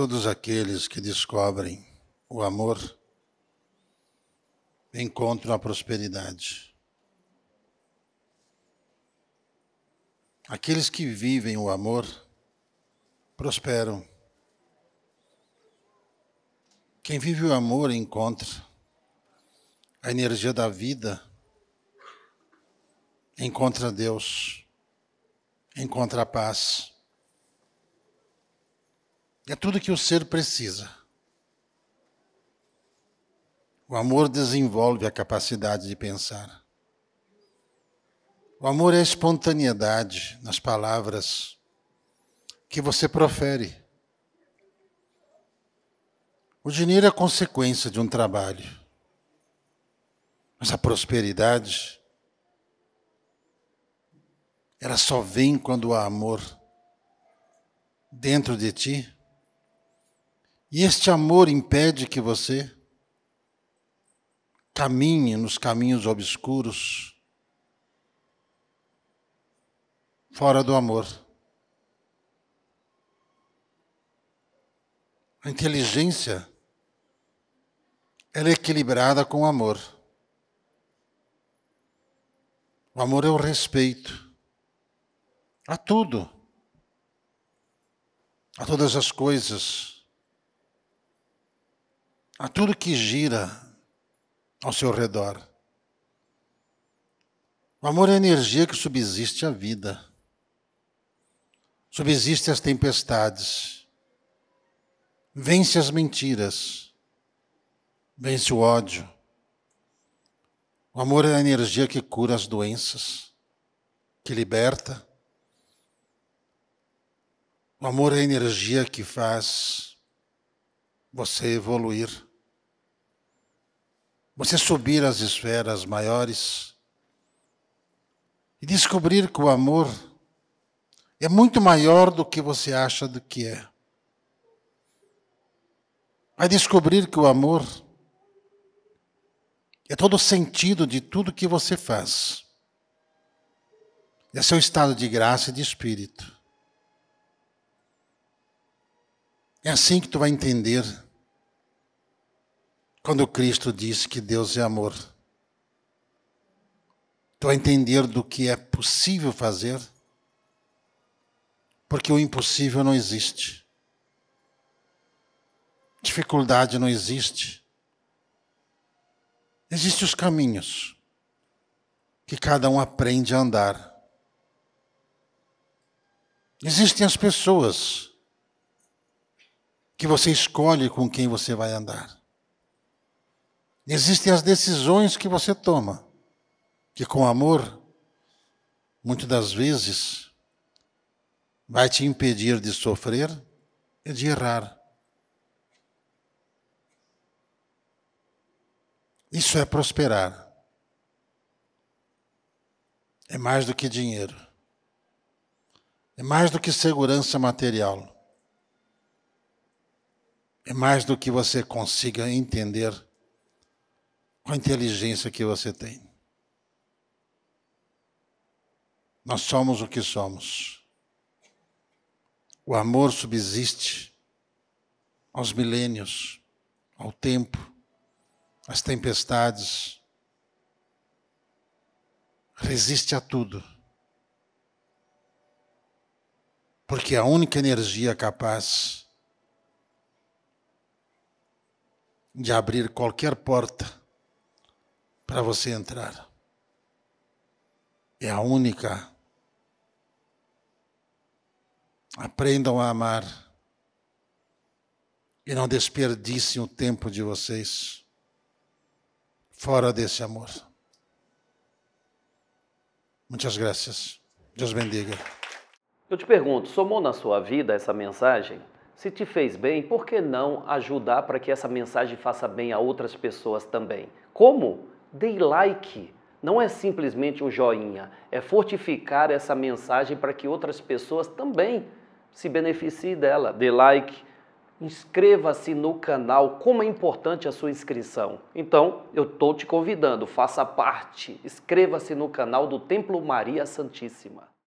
todos aqueles que descobrem o amor encontram a prosperidade. Aqueles que vivem o amor prosperam. Quem vive o amor encontra a energia da vida, encontra Deus, encontra a paz. É tudo que o ser precisa. O amor desenvolve a capacidade de pensar. O amor é a espontaneidade nas palavras que você profere. O dinheiro é consequência de um trabalho, mas a prosperidade, ela só vem quando há amor dentro de ti e este amor impede que você caminhe nos caminhos obscuros, fora do amor. A inteligência ela é equilibrada com o amor. O amor é o respeito a tudo, a todas as coisas a tudo que gira ao seu redor. O amor é a energia que subsiste à vida, subsiste às tempestades, vence as mentiras, vence o ódio. O amor é a energia que cura as doenças, que liberta. O amor é a energia que faz você evoluir você subir às esferas maiores e descobrir que o amor é muito maior do que você acha do que é. Vai descobrir que o amor é todo o sentido de tudo que você faz. É seu estado de graça e de espírito. É assim que tu vai entender quando Cristo disse que Deus é amor. Tu a entender do que é possível fazer, porque o impossível não existe. Dificuldade não existe. Existem os caminhos que cada um aprende a andar. Existem as pessoas que você escolhe com quem você vai andar. Existem as decisões que você toma, que com amor, muitas das vezes, vai te impedir de sofrer e de errar. Isso é prosperar. É mais do que dinheiro. É mais do que segurança material. É mais do que você consiga entender qual a inteligência que você tem? Nós somos o que somos. O amor subsiste aos milênios, ao tempo, às tempestades. Resiste a tudo. Porque a única energia capaz de abrir qualquer porta para você entrar. É a única. Aprendam a amar e não desperdicem o tempo de vocês fora desse amor. Muitas graças. Deus bendiga. Eu te pergunto, somou na sua vida essa mensagem? Se te fez bem, por que não ajudar para que essa mensagem faça bem a outras pessoas também? Como? Dei like. Não é simplesmente um joinha, é fortificar essa mensagem para que outras pessoas também se beneficiem dela. Dê like, inscreva-se no canal, como é importante a sua inscrição. Então, eu estou te convidando, faça parte, inscreva-se no canal do Templo Maria Santíssima.